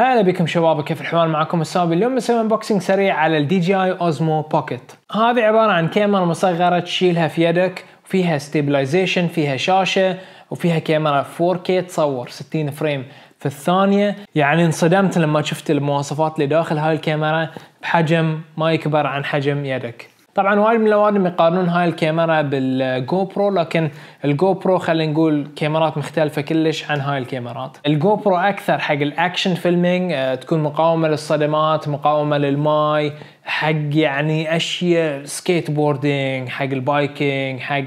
هلا بكم شباب كيف الحوار معكم السابق اليوم بسوي انبوكسنج سريع على الدي جي اي اوزمو بوكيت هذه عباره عن كاميرا مصغره تشيلها في يدك فيها ستيبلايزيشن فيها شاشه وفيها كاميرا 4K تصور 60 فريم في الثانية يعني انصدمت لما شفت المواصفات اللي داخل هاي الكاميرا بحجم ما يكبر عن حجم يدك طبعا وايد من الاوادم يقارنون هاي الكاميرا بالجو برو لكن الجو برو خلينا نقول كاميرات مختلفه كلش عن هاي الكاميرات الجو برو اكثر حق الاكشن فيلمينج آه، تكون مقاومه للصدمات مقاومه للماي حق يعني اشياء سكيت بوردينج حق البايكينج حق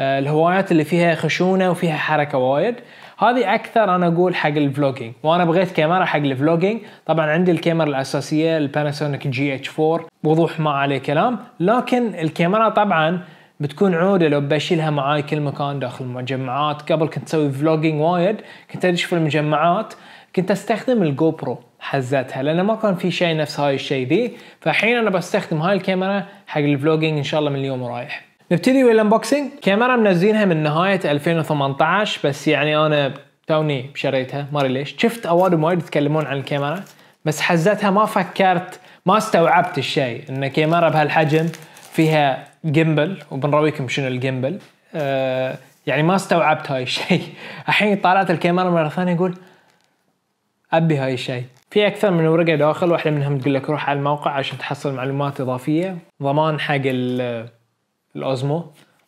آه، الهوايات اللي فيها خشونه وفيها حركه وايد هذه اكثر انا اقول حق الفلوجينج وانا بغيت كاميرا حق الفلوجينج طبعا عندي الكاميرا الاساسيه الباناسونيك جي اتش 4 وضوح ما عليه كلام لكن الكاميرا طبعا بتكون عوده لو بشيلها معاي كل مكان داخل المجمعات قبل كنت اسوي فلوجينج وايد كنت ادش في المجمعات كنت استخدم الجو برو حزتها لانه ما كان في شيء نفس هاي الشيء ذي فالحين انا بستخدم هاي الكاميرا حق الفلوجينج ان شاء الله من اليوم ورايح نبتدي ويا الانبوكسنج كاميرا منزلينها من نهايه 2018 بس يعني انا توني شريتها ما ادري ليش شفت اوادم وايد يتكلمون عن الكاميرا بس حزتها ما فكرت ما استوعبت الشيء ان كاميرا بهالحجم فيها جيمبل وبنرويكم شنو الجيمبل أه يعني ما استوعبت هاي الشيء الحين طالعت الكاميرا مره ثانيه اقول ابي هاي الشيء في اكثر من ورقه داخل واحده منهم تقول لك روح على الموقع عشان تحصل معلومات اضافيه ضمان حق الاوزمو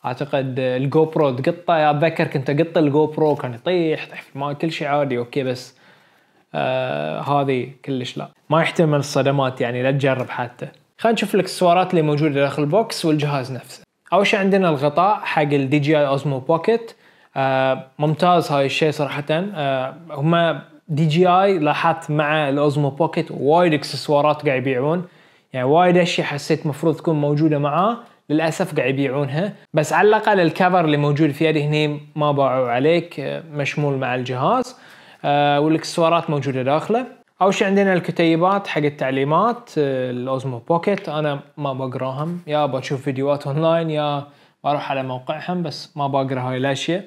اعتقد الجو برو تقطه اتذكر كنت اقط الجو برو كان يطيح طيح في الماي كل شيء عادي اوكي بس آه هذه كلش لا ما يحتمل الصدمات يعني لا تجرب حتى خلينا نشوف الاكسسوارات اللي موجوده داخل البوكس والجهاز نفسه اول شيء عندنا الغطاء حق الدي جي اي اوزمو بوكيت آه ممتاز هاي الشيء صراحه آه هم دي جي اي لاحظت مع الاوزمو بوكيت وايد اكسسوارات قاعد يبيعون يعني وايد اشياء حسيت مفروض تكون موجوده معاه للاسف قاعد يبيعونها بس على الاقل الكفر اللي موجود في يدي هنا ما باعوا عليك آه، مشمول مع الجهاز آه، والاكسسوارات موجوده داخله اول شيء عندنا الكتيبات حق التعليمات آه، الاوزمو بوكيت انا ما بقراهم يا بشوف فيديوهات اونلاين يا بروح على موقعهم بس ما بقرا هاي الاشياء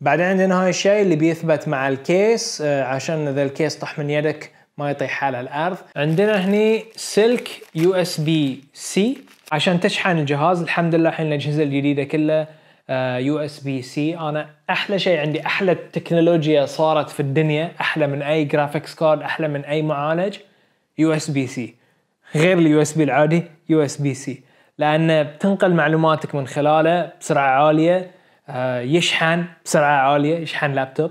بعدين عندنا هاي الشيء اللي بيثبت مع الكيس عشان اذا الكيس طح من يدك ما يطيح على الارض عندنا هني سلك يو اس بي سي عشان تشحن الجهاز الحمد لله الحين الاجهزه الجديده كلها آه، يو اس بي سي انا احلى شيء عندي احلى تكنولوجيا صارت في الدنيا احلى من اي جرافيكس كارد احلى من اي معالج يو اس بي سي غير اليو اس بي العادي يو اس بي سي لانه بتنقل معلوماتك من خلاله بسرعه عاليه آه، يشحن بسرعه عاليه يشحن لابتوب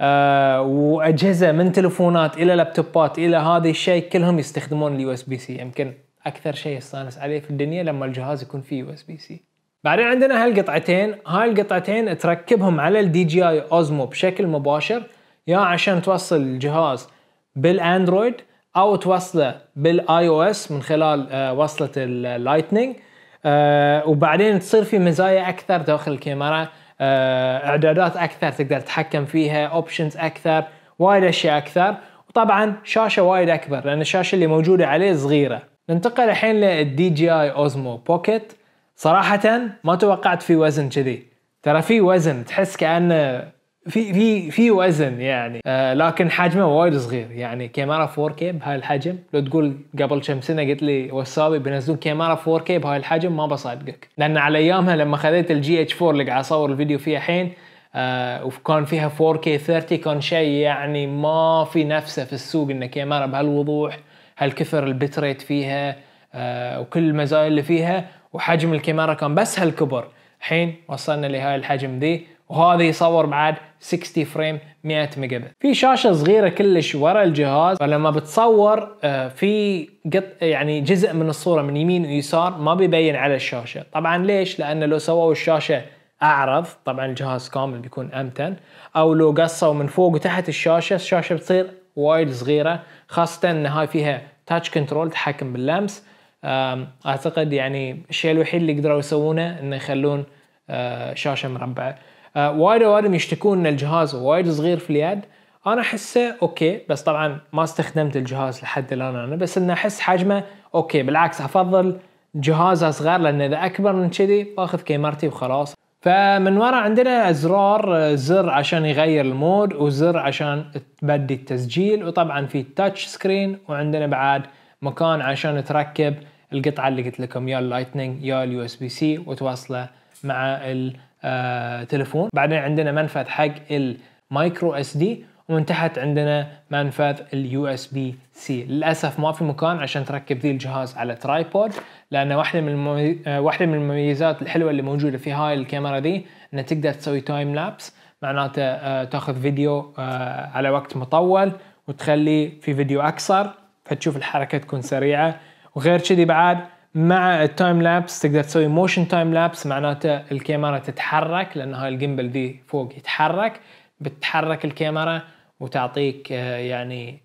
آه، واجهزه من تلفونات الى لابتوبات الى هذا الشيء كلهم يستخدمون اليو اس بي سي يمكن اكثر شيء استانس عليه في الدنيا لما الجهاز يكون فيه يو اس بي سي بعدين عندنا هالقطعتين هاي القطعتين تركبهم على الدي جي اي اوزمو بشكل مباشر يا عشان توصل الجهاز بالاندرويد او توصله بالاي او اس من خلال آه، وصله اللايتنينج آه، وبعدين تصير في مزايا اكثر داخل الكاميرا آه، اعدادات اكثر تقدر تتحكم فيها اوبشنز اكثر وايد اشياء اكثر وطبعا شاشه وايد اكبر لان الشاشه اللي موجوده عليه صغيره ننتقل الحين للدي جي اي اوزمو بوكيت صراحه ما توقعت في وزن كذي ترى في وزن تحس كانه في في في وزن يعني آه لكن حجمه وايد صغير يعني كاميرا 4K بهاي الحجم لو تقول قبل كم سنه قلت لي وسابي بينزلون كاميرا 4K بهاي الحجم ما بصدقك لان على ايامها لما خذيت الجي اتش 4 اللي قاعد اصور الفيديو فيه الحين آه وكان فيها 4K 30 كان شيء يعني ما في نفسه في السوق انه كاميرا بهالوضوح هالكثر البت ريت فيها آه وكل المزايا اللي فيها وحجم الكاميرا كان بس هالكبر الحين وصلنا لهاي الحجم ذي وهذا يصور بعد 60 فريم 100 ميجا بت في شاشه صغيره كلش ورا الجهاز فلما بتصور آه، في قط يعني جزء من الصوره من يمين ويسار ما بيبين على الشاشه طبعا ليش لان لو سووا الشاشه اعرض طبعا الجهاز كامل بيكون امتن او لو قصوا من فوق وتحت الشاشه الشاشه بتصير وايد صغيره خاصه ان هاي فيها تاتش كنترول تحكم باللمس اعتقد يعني الشيء الوحيد اللي قدروا يسوونه انه يخلون آه، شاشه مربعه آه، وايد اوادم يشتكون ان الجهاز وايد صغير في اليد انا احسه اوكي بس طبعا ما استخدمت الجهاز لحد الان انا بس انه احس حجمه اوكي بالعكس افضل جهاز اصغر لان اذا اكبر من كذي باخذ كاميرتي وخلاص فمن ورا عندنا ازرار آه، زر عشان يغير المود وزر عشان تبدي التسجيل وطبعا في تاتش سكرين وعندنا بعد مكان عشان تركب القطعه اللي قلت لكم يا اللايتنينج يا اليو اس بي سي وتوصله مع آه، تليفون بعدين عندنا منفذ حق المايكرو اس دي ومن تحت عندنا منفذ اليو اس بي سي للاسف ما في مكان عشان تركب ذي الجهاز على ترايبود لان واحده من آه، واحده من المميزات الحلوه اللي موجوده في هاي الكاميرا دي انها تقدر تسوي تايم لابس معناته آه، تاخذ فيديو على وقت مطول وتخلي في فيديو اقصر فتشوف الحركه تكون سريعه وغير كذي بعد مع التايم لابس تقدر تسوي موشن تايم لابس معناته الكاميرا تتحرك لان هاي الجيمبل دي فوق يتحرك بتحرك الكاميرا وتعطيك آه، يعني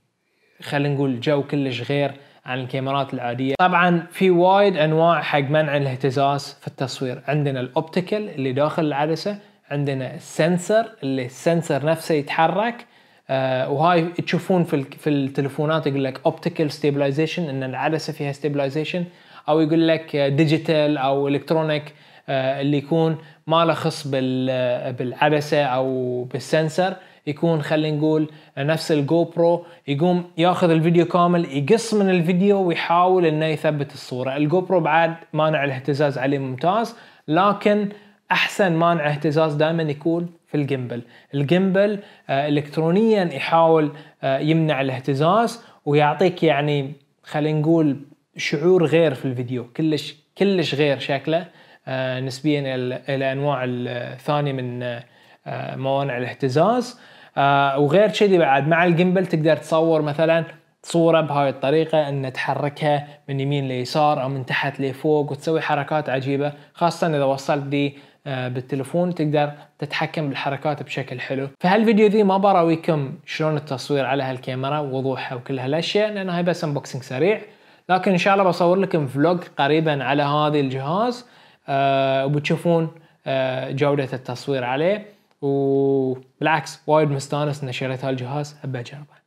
خلينا نقول جو كلش غير عن الكاميرات العاديه طبعا في وايد انواع حق منع الاهتزاز في التصوير عندنا الاوبتيكال اللي داخل العدسه عندنا السنسر اللي السنسر نفسه يتحرك آه وهاي تشوفون في في التليفونات يقول لك اوبتيكال ستابلايزيشن ان العدسه فيها ستابلايزيشن او يقول لك ديجيتال او الكترونيك آه، اللي يكون ما له خص بالعدسه او بالسنسر يكون خلينا نقول نفس الجو برو يقوم ياخذ الفيديو كامل يقص من الفيديو ويحاول انه يثبت الصوره، الجو برو بعد مانع الاهتزاز عليه ممتاز لكن احسن مانع اهتزاز دائما يكون في الجيمبل، الجيمبل آه، الكترونيا يحاول آه، يمنع الاهتزاز ويعطيك يعني خلينا نقول شعور غير في الفيديو كلش كلش غير شكله آه، نسبيا الى انواع الثانيه من آه، موانع الاهتزاز آه، وغير كذي بعد مع الجيمبل تقدر تصور مثلا صورة بهاي الطريقة ان تحركها من يمين ليسار او من تحت لفوق وتسوي حركات عجيبة خاصة اذا وصلت دي بالتلفون تقدر تتحكم بالحركات بشكل حلو فهالفيديو ذي ما براويكم شلون التصوير على هالكاميرا ووضوحها وكل هالاشياء لان هاي بس انبوكسنج سريع لكن ان شاء الله بصور لكم فلوج قريبا على هذا الجهاز آه، وبتشوفون آه، جودة التصوير عليه وبالعكس وايد مستانس اني شريت هالجهاز ابى اجربه